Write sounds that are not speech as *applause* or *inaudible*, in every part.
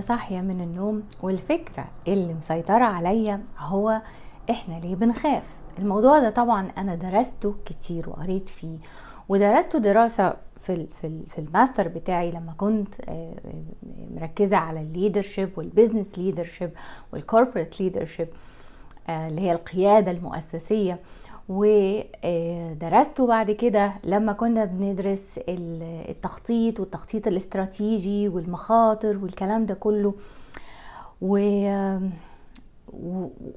صاحيه من النوم والفكره اللي مسيطره عليا هو احنا ليه بنخاف الموضوع ده طبعا انا درسته كتير وقريت فيه ودرسته دراسه في في في الماستر بتاعي لما كنت آه، آه، مركزه على الليدرشيب والبزنس ليدرشيب والكوربريت ليدرشيب اللي هي القياده المؤسسيه ودرسته بعد كده لما كنا بندرس التخطيط والتخطيط الاستراتيجي والمخاطر والكلام ده كله و...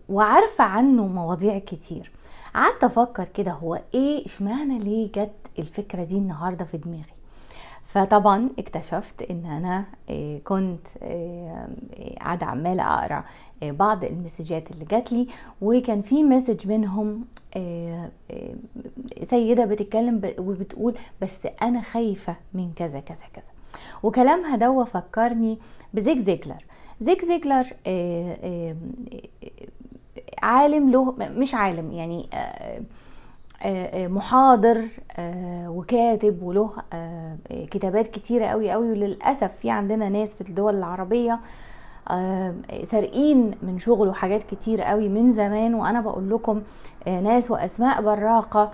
وعارفة عنه مواضيع كتير قعدت افكر كده هو ايه اشمعنى ليه جت الفكرة دي النهاردة في دماغي فطبعا اكتشفت ان انا آه، كنت آه، آه، قاعده عماله اقرا بعض المسجات اللي جات لي وكان في مسج منهم سيده بتتكلم وبتقول بس انا خايفه من كذا كذا كذا وكلامها دوا فكرني بزيك زيجلر زيك زيجلر عالم له مش عالم يعني آه، آه، محاضر آه، وكاتب وله كتابات كتيرة قوي قوي وللأسف في عندنا ناس في الدول العربية سارقين من شغله حاجات كتير قوي من زمان وأنا بقول لكم ناس وأسماء براقة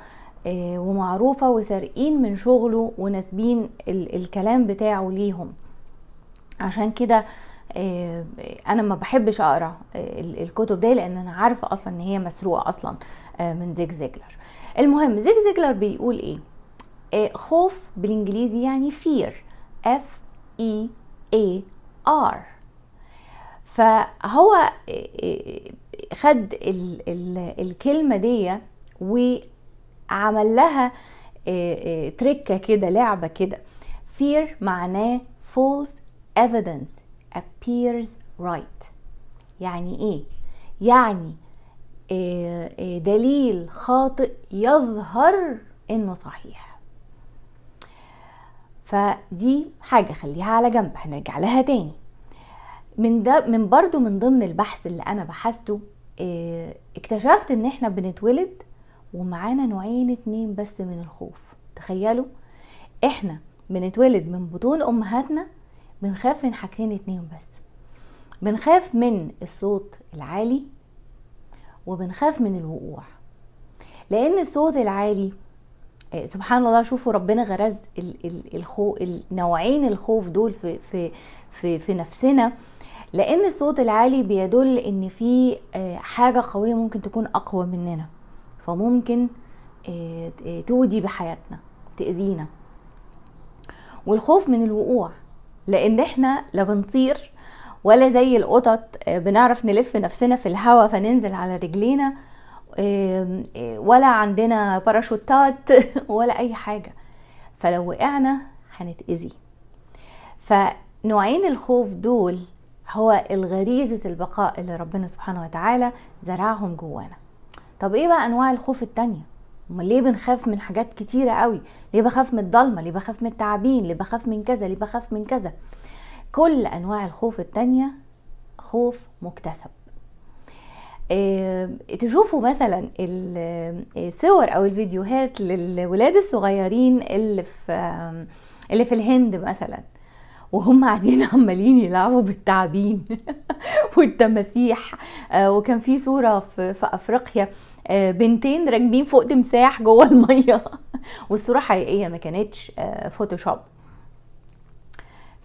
ومعروفة وسارقين من شغله وناسبين الكلام بتاعه ليهم عشان كده آه، انا ما بحبش اقرا آه، الكتب دي لان انا عارفه اصلا ان هي مسروقه اصلا آه، من زيج زيجلر المهم زيج زيجلر بيقول ايه خوف بالانجليزي يعني fear f e a r فهو خد الكلمه دي وعمل لها تركه كده لعبه كده fear معناه false evidence appears right يعني ايه يعني آه، آه، دليل خاطئ يظهر انه صحيح فدي حاجه خليها على جنب هنرجع لها تاني من ده من برضو من ضمن البحث اللي انا بحثته آه، اكتشفت ان احنا بنتولد ومعانا نوعين اتنين بس من الخوف تخيلوا احنا بنتولد من بطون امهاتنا بنخاف من حاجتين اتنين بس بنخاف من الصوت العالي وبنخاف من الوقوع لان الصوت العالي آه، سبحان الله شوفوا ربنا غرز الخوف نوعين الخوف دول في في في, في نفسنا لان الصوت العالي بيدل ان في آه، حاجه قويه ممكن تكون اقوى مننا فممكن آه، تودي بحياتنا تاذينا والخوف من الوقوع لان احنا لا بنطير ولا زي القطط آه، بنعرف نلف نفسنا في الهواء فننزل على رجلينا آه، ولا عندنا باراشوتات *laughs* ولا اي حاجه فلو وقعنا هنتاذي فنوعين الخوف دول هو الغريزة البقاء اللي ربنا سبحانه وتعالى زرعهم جوانا طب ايه بقى انواع الخوف التانية ما ليه بنخاف من حاجات كتيره قوي ليه بخاف من الضلمه ليه بخاف من التعابين ليه بخاف من كذا ليه بخاف من كذا كل انواع الخوف التانية خوف مكتسب آه، تشوفوا مثلا الصور آه، او الفيديوهات للولاد الصغيرين اللي في اللي في الهند مثلا وهم قاعدين *laughs* عمالين يلعبوا بالتعابين *laughs* والتماسيح آه، وكان في صوره في, افريقيا آه، بنتين راكبين فوق تمساح جوه الميه *laughs* والصوره حقيقيه ما كانتش فوتوشوب آه،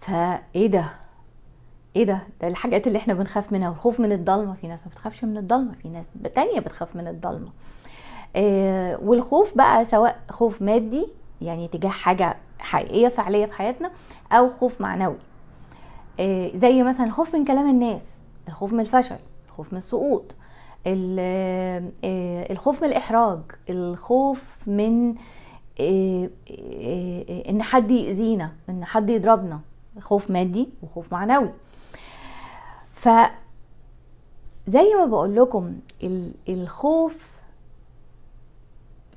فايه ده ايه ده ده الحاجات اللي احنا بنخاف منها والخوف من الضلمه في ناس ما بتخافش من الضلمه في ناس تانية بتخاف من الضلمه والخوف بقى سواء خوف مادي يعني تجاه حاجه حقيقيه فعليه في حياتنا او خوف معنوي آه، زي مثلا الخوف من كلام الناس الخوف من الفشل الخوف من السقوط آه، الخوف من الاحراج الخوف من آه، ان حد يأذينا ان حد يضربنا خوف مادي وخوف معنوي ف زي ما بقول لكم الخوف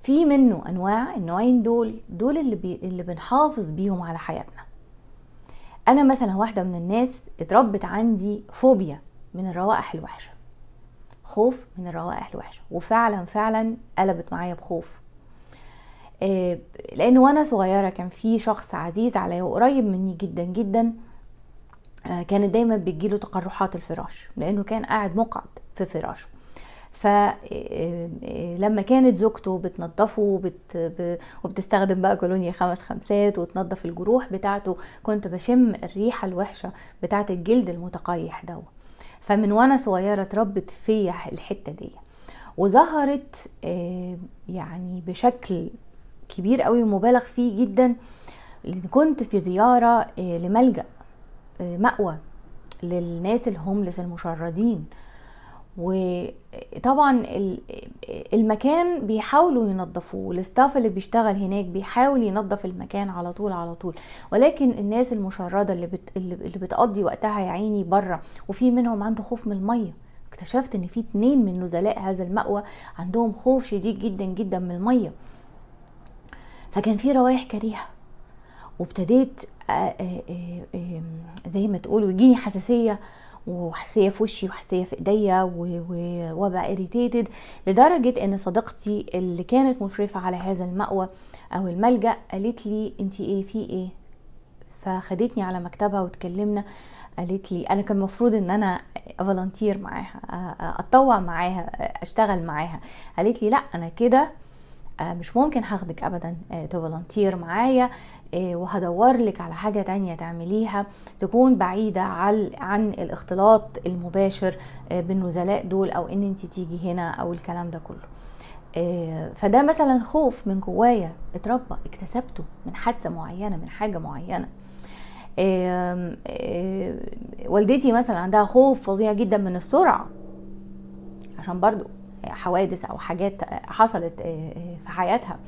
في منه انواع النوعين دول دول اللي بي اللي بنحافظ بيهم على حياتنا انا مثلا واحده من الناس اتربت عندي فوبيا من الروائح الوحشه خوف من الروائح الوحشه وفعلا فعلا قلبت معايا بخوف آه لان وانا صغيره كان في شخص عزيز عليا وقريب مني جدا جدا آه، كانت دايما بتجيله تقرحات الفراش لانه كان قاعد مقعد في فراشه فلما آه، آه، كانت زوجته بتنظفه وبت... وبتستخدم بقى كولونيا خمس خمسات وتنظف الجروح بتاعته كنت بشم الريحة الوحشة بتاعة الجلد المتقيح دوت فمن وانا صغيرة اتربت فيا الحتة دي وظهرت آه، يعني بشكل كبير قوي ومبالغ فيه جدا كنت في زيارة لملجأ مأوى للناس الهوملس المشردين وطبعا المكان بيحاولوا ينظفوه الاستاف اللي بيشتغل هناك بيحاول ينظف المكان على طول على طول ولكن الناس المشرده اللي بت... اللي بتقضي وقتها يا عيني بره وفي منهم عنده خوف من الميه اكتشفت ان في اتنين من نزلاء هذا المأوى عندهم خوف شديد جدا جدا من الميه فكان في روايح كريهه وابتديت زي ما تقولوا يجيني حساسيه وحسيه في وشي وحسيه في ايديا ووضع اريتيتد لدرجه ان صديقتي اللي كانت مشرفه على هذا المأوى او الملجأ قالت لي انت ايه في ايه فخدتني على مكتبها واتكلمنا قالت لي انا كان المفروض ان انا فولنتير معاها اتطوع معاها اشتغل معاها قالت لي لا انا كده آه، مش ممكن هاخدك ابدا تفولنتير آه، معايا إيه، وهدور لك على حاجة تانية تعمليها تكون بعيدة عن الاختلاط المباشر آه، بالنزلاء دول او ان انت تيجي هنا او الكلام ده كله آه، فده مثلا خوف من جوايا اتربى اكتسبته من حادثة معينة من حاجة معينة آه، والدتي مثلا عندها خوف فظيع جدا من السرعة عشان برضو حوادث او حاجات حصلت في حياتها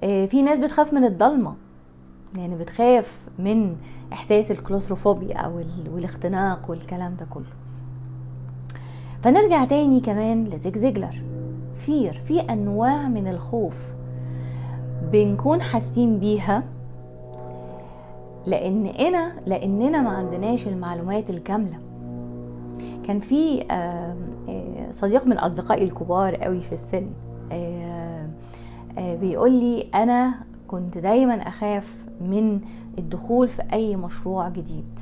في ناس بتخاف من الضلمه يعني بتخاف من احساس الكلوستروفوبيا الاختناق والكلام ده كله فنرجع تاني كمان لزيك زيجلر فير في انواع من الخوف بنكون حاسين بيها لان انا لاننا ما عندناش المعلومات الكامله كان في آه، صديق من اصدقائي الكبار قوي في السن آه، آه، بيقول لي انا كنت دايما اخاف من الدخول في اي مشروع جديد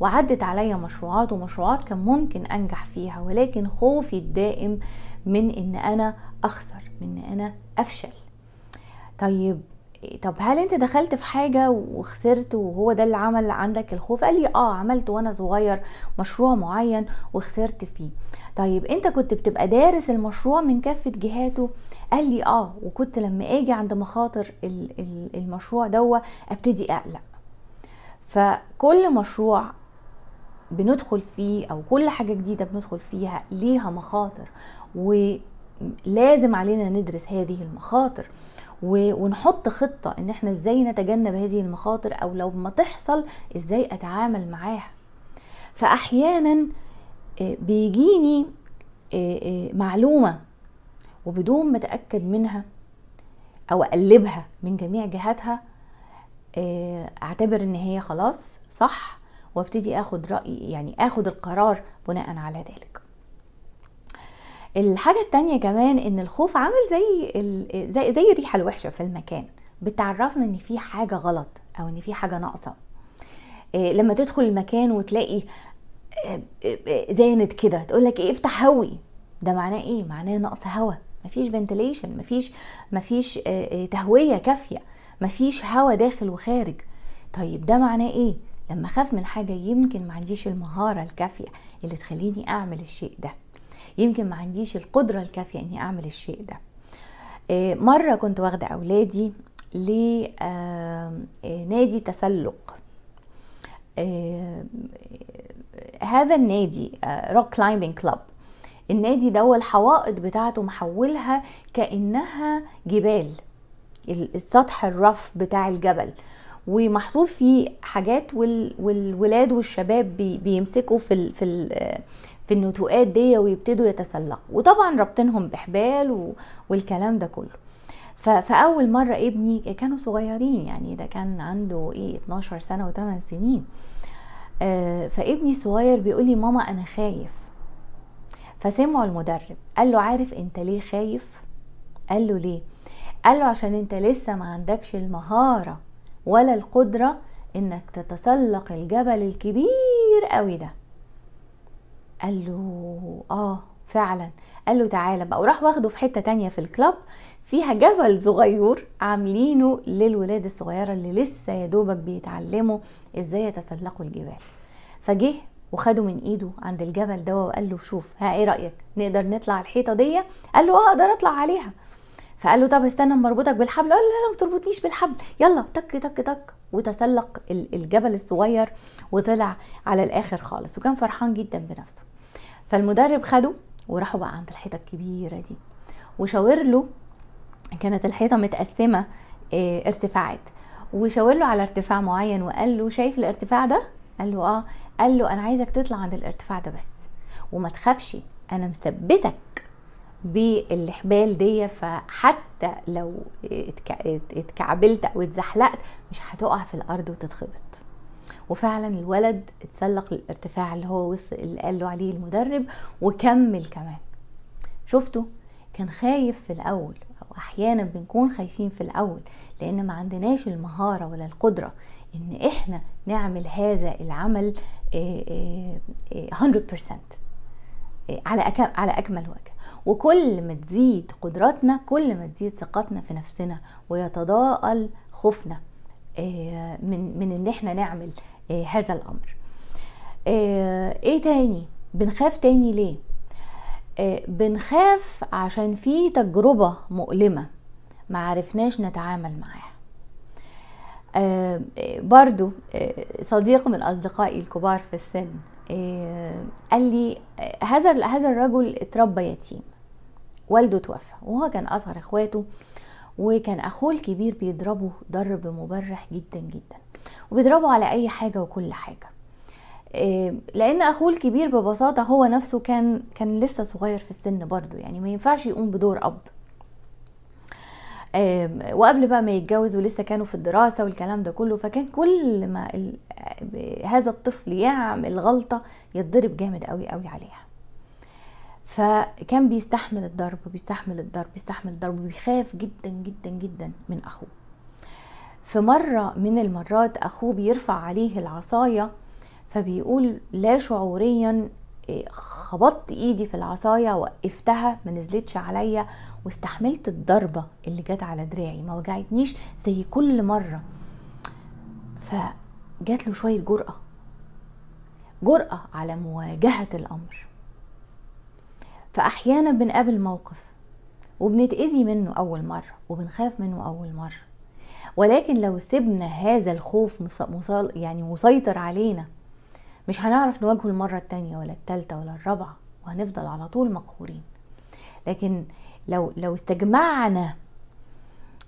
وعدت عليا مشروعات ومشروعات كان ممكن انجح فيها ولكن خوفي الدائم من ان انا اخسر من ان انا افشل طيب طب هل انت دخلت في حاجه وخسرت وهو ده اللي عمل عندك الخوف قال لي اه عملت وانا صغير مشروع معين وخسرت فيه طيب انت كنت بتبقى دارس المشروع من كافه جهاته قال لي اه وكنت لما اجي عند مخاطر المشروع ده ابتدي اقلق فكل مشروع بندخل فيه او كل حاجه جديده بندخل فيها ليها مخاطر ولازم علينا ندرس هذه المخاطر ونحط خطه ان احنا ازاي نتجنب هذه المخاطر او لو ما تحصل ازاي اتعامل معاها فاحيانا آه، بيجيني آه، آه، معلومه وبدون ما اتاكد منها او اقلبها من جميع جهاتها اعتبر ان هي خلاص صح وابتدي اخد رايي يعني اخد القرار بناء على ذلك الحاجة التانية كمان ان الخوف عامل زي زي, زي الريحة الوحشة في المكان بتعرفنا ان في حاجة غلط او ان في حاجة ناقصة آه، لما تدخل المكان وتلاقي آه، آه، زاند كده تقول لك ايه افتح هوي ده معناه ايه معناه نقص هوا مفيش فنتليشن مفيش مفيش تهويه كافيه مفيش هوا داخل وخارج طيب ده معناه ايه لما اخاف من حاجه يمكن ما عنديش المهاره الكافيه اللي تخليني اعمل الشيء ده يمكن ما عنديش القدرة الكافية اني اعمل الشيء ده آه، مرة كنت واخدة اولادي لنادي آه، آه، تسلق هذا النادي روك كلايمبينج كلاب النادي ده الحوائط بتاعته محولها كانها جبال السطح الرف بتاع الجبل ومحطوط فيه حاجات والولاد والشباب بيمسكوا في في في النتوءات دي ويبتدوا يتسلقوا وطبعا رابطينهم بحبال و... والكلام ده كله ف... فاول مره ابني كانوا صغيرين يعني ده كان عنده ايه 12 سنه و8 سنين آه فابني الصغير بيقول لي ماما انا خايف فسمع المدرب قال له عارف انت ليه خايف قال له ليه قال له عشان انت لسه ما عندكش المهاره ولا القدره انك تتسلق الجبل الكبير قوي ده قال له اه فعلا قال له تعالى بقى وراح واخده في حته تانية في الكلاب فيها جبل صغير عاملينه للولاد الصغيره اللي لسه يا دوبك بيتعلموا ازاي يتسلقوا الجبال فجه وخده من ايده عند الجبل ده وقال له شوف ها ايه رايك نقدر نطلع الحيطه دي قال له اه اقدر اطلع عليها فقال له طب استنى اما اربطك بالحبل قال له لا لا ما تربطنيش بالحبل يلا تك تك تك وتسلق الجبل الصغير وطلع على الاخر خالص وكان فرحان جدا بنفسه فالمدرب خده وراحوا بقى عند الحيطه الكبيره دي وشاور له كانت الحيطه متقسمه اه ارتفاعات وشاور له على ارتفاع معين وقال له شايف الارتفاع ده قال له اه قال له انا عايزك تطلع عند الارتفاع ده بس وما تخافش انا مثبتك بالحبال دي فحتى لو اتكعبلت او اتزحلقت مش هتقع في الارض وتتخبط وفعلا الولد اتسلق للارتفاع اللي هو وصل اللي قال له عليه المدرب وكمل كمان شفتوا كان خايف في الاول او احيانا بنكون خايفين في الاول لان ما عندناش المهاره ولا القدره ان احنا نعمل هذا العمل 100% على على اكمل وجه وكل ما تزيد قدراتنا كل ما تزيد ثقتنا في نفسنا ويتضاءل خوفنا من من ان احنا نعمل آه، هذا الامر آه، ايه تاني بنخاف تاني ليه آه، بنخاف عشان في تجربة مؤلمة معرفناش نتعامل معاها آه برضو صديق من أصدقائي الكبار في السن آه قال لي هذا هذا الرجل اتربى يتيم والده توفى وهو كان أصغر إخواته وكان أخوه الكبير بيضربه ضرب مبرح جدا جدا وبيضربوا على اي حاجه وكل حاجه لان اخوه الكبير ببساطه هو نفسه كان كان لسه صغير في السن برضه يعني ما ينفعش يقوم بدور اب وقبل بقى ما يتجوز ولسه كانوا في الدراسة والكلام ده كله فكان كل ما هذا الطفل يعمل غلطة يتضرب جامد قوي قوي عليها فكان بيستحمل الضرب بيستحمل الضرب بيستحمل الضرب بيخاف جدا جدا جدا من أخوه في مرة من المرات أخوه بيرفع عليه العصاية فبيقول لا شعوريا إيه، خبطت ايدي في العصايه وقفتها ما نزلتش عليا واستحملت الضربه اللي جت على دراعي ما وجعتنيش زي كل مره فجات له شويه جرأه جرأه على مواجهه الامر فاحيانا بنقابل موقف وبنتاذي منه اول مره وبنخاف منه اول مره ولكن لو سيبنا هذا الخوف مصال يعني مسيطر علينا مش هنعرف نواجهه المرة التانية ولا التالتة ولا الرابعة وهنفضل على طول مقهورين لكن لو لو استجمعنا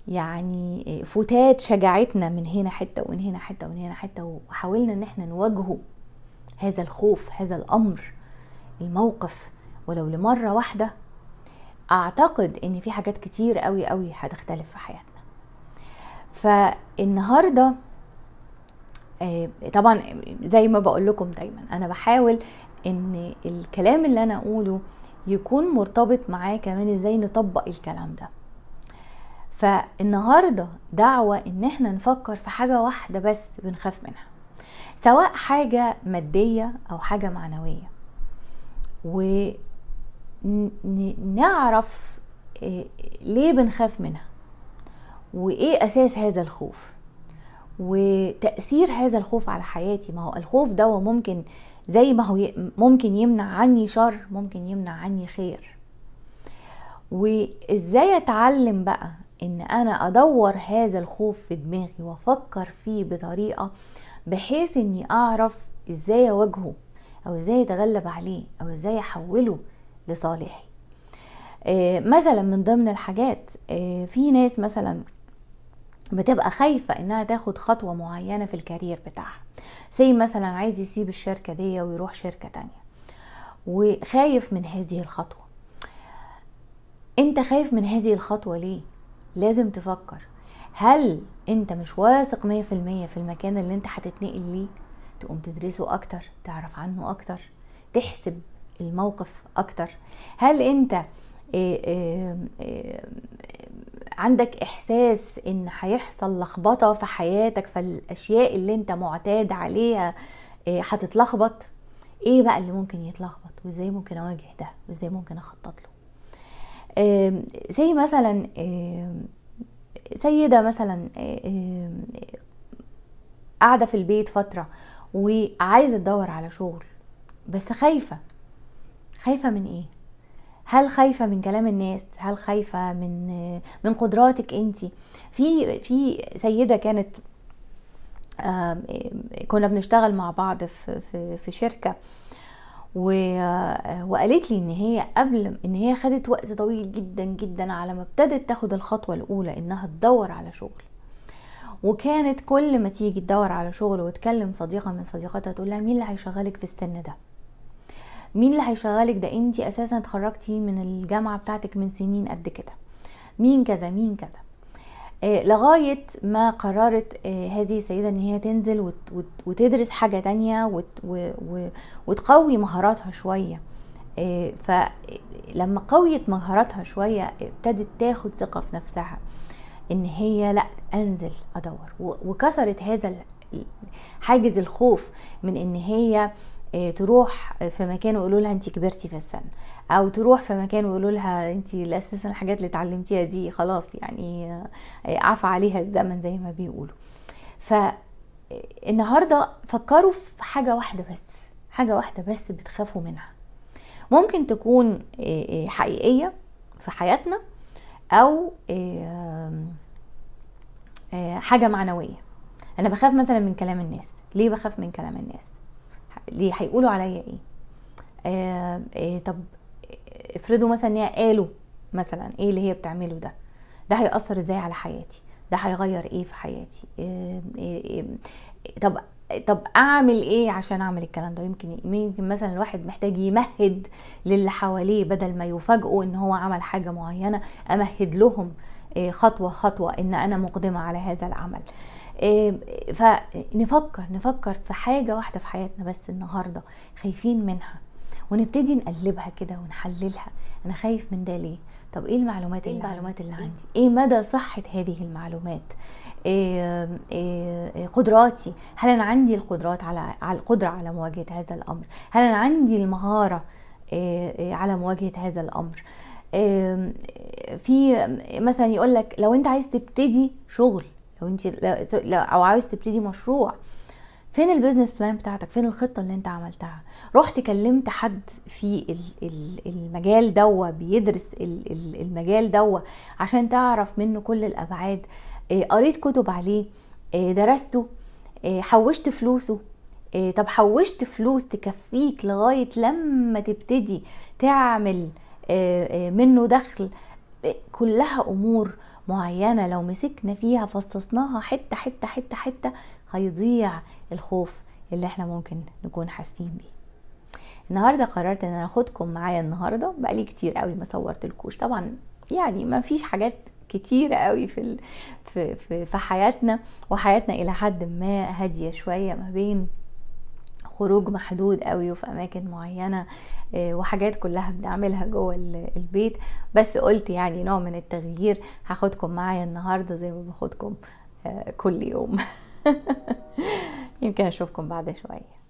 يعني فتات شجاعتنا من هنا حته ومن هنا حته ومن هنا حته وحاولنا ان احنا نواجهه هذا الخوف هذا الامر الموقف ولو لمره واحده اعتقد ان في حاجات كتير قوي قوي هتختلف في حياتنا فالنهارده آه، طبعا زي ما بقول لكم دايما انا بحاول ان الكلام اللي انا اقوله يكون مرتبط معاه كمان ازاي نطبق الكلام ده فالنهارده دعوه ان احنا نفكر في حاجه واحده بس بنخاف منها سواء حاجه ماديه او حاجه معنويه ونعرف آه، ليه بنخاف منها وايه اساس هذا الخوف وتاثير هذا الخوف على حياتي ما هو الخوف ده ممكن زي ما هو ممكن يمنع عني شر ممكن يمنع عني خير وازاي اتعلم بقى ان انا ادور هذا الخوف في دماغي وافكر فيه بطريقه بحيث اني اعرف ازاي اواجهه او ازاي اتغلب عليه او ازاي احوله لصالحي آه، مثلا من ضمن الحاجات آه، في ناس مثلا بتبقى خايفة انها تاخد خطوة معينة في الكارير بتاعها زي مثلا عايز يسيب الشركة دي ويروح شركة تانية وخايف من هذه الخطوة انت خايف من هذه الخطوة ليه لازم تفكر هل انت مش واثق مية في المية في المكان اللي انت هتتنقل ليه تقوم تدرسه اكتر تعرف عنه اكتر تحسب الموقف اكتر هل انت آه، آه، آه، عندك احساس ان هيحصل لخبطه في حياتك فالاشياء اللي انت معتاد عليها آه، هتتلخبط ايه بقى اللي ممكن يتلخبط وازاي ممكن اواجه ده وازاي ممكن اخطط له زي مثلا سيده مثلا آه، قاعده في البيت فتره وعايزه تدور على شغل بس خايفه خايفه من ايه هل خايفه من كلام الناس هل خايفه من من قدراتك انت في في سيده كانت كنا بنشتغل مع بعض في في, في شركه وقالت لي ان هي قبل ان هي خدت وقت طويل جدا جدا على ما ابتدت تاخد الخطوه الاولى انها تدور على شغل وكانت كل ما تيجي تدور على شغل وتكلم صديقه من صديقاتها تقول لها مين اللي هيشغلك في السن ده مين اللي هيشغلك ده انت اساسا اتخرجتي من الجامعه بتاعتك من سنين قد كده مين كذا مين كذا آه لغاية ما قررت آه هذه السيدة ان هي تنزل وتدرس حاجة تانية وتقوي مهاراتها شوية آه فلما قويت مهاراتها شوية ابتدت تاخد ثقة في نفسها ان هي لا انزل ادور وكسرت هذا حاجز الخوف من ان هي آه، تروح في مكان ويقولوا لها انت كبرتي في السن او تروح في مكان ويقولوا لها انت اساسا الحاجات اللي اتعلمتيها دي خلاص يعني آه، آه، عفى عليها الزمن زي ما بيقولوا ف النهارده فكروا في حاجه واحده بس حاجه واحده بس بتخافوا منها ممكن تكون حقيقيه في حياتنا او حاجه معنويه انا بخاف مثلا من كلام الناس ليه بخاف من كلام الناس ليه هيقولوا عليا ايه آه،, آه طب افرضوا مثلا ان هي قالوا مثلا ايه اللي هي بتعمله ده ده هيأثر ازاي على حياتي ده هيغير ايه في حياتي إيه إيه طب طب اعمل ايه عشان اعمل الكلام ده يمكن يمكن مثلا الواحد محتاج يمهد للي حواليه بدل ما يفاجئوا ان هو عمل حاجه معينه امهد لهم آه، خطوه خطوه ان انا مقدمه على هذا العمل إيه، فنفكر نفكر في حاجه واحده في حياتنا بس النهارده خايفين منها ونبتدي نقلبها كده ونحللها انا خايف من ده ليه طب ايه المعلومات إيه المعلومات اللي عندي ايه مدى صحه هذه المعلومات إيه،, إيه إيه قدراتي هل انا عندي القدرات على على القدره على مواجهه هذا الامر هل انا عندي المهاره إيه, إيه، على مواجهه هذا الامر في مثلا يقول لك لو انت عايز تبتدي شغل لو انت لو او عاوز تبتدي مشروع فين البيزنس بلان بتاعتك فين الخطه اللي انت عملتها رحت كلمت حد في المجال دوا بيدرس المجال دوا عشان تعرف منه كل الابعاد آه، قريت كتب عليه آه، درسته آه، حوشت فلوسه طب حوشت فلوس تكفيك لغايه لما تبتدي تعمل منه دخل كلها امور معينه لو مسكنا فيها فصصناها حته حته حته حته هيضيع الخوف اللي احنا ممكن نكون حاسين بيه النهارده قررت ان انا اخدكم معايا النهارده بقالي كتير قوي ما صورتلكوش طبعا يعني ما فيش حاجات كتير قوي في في في, في حياتنا وحياتنا الى حد ما هاديه شويه ما بين خروج محدود قوي وفي اماكن معينه آه، وحاجات كلها بنعملها جوه البيت بس قلت يعني نوع من التغيير هاخدكم معايا النهارده زي ما باخدكم آه، كل يوم *laughs* يمكن اشوفكم بعد شويه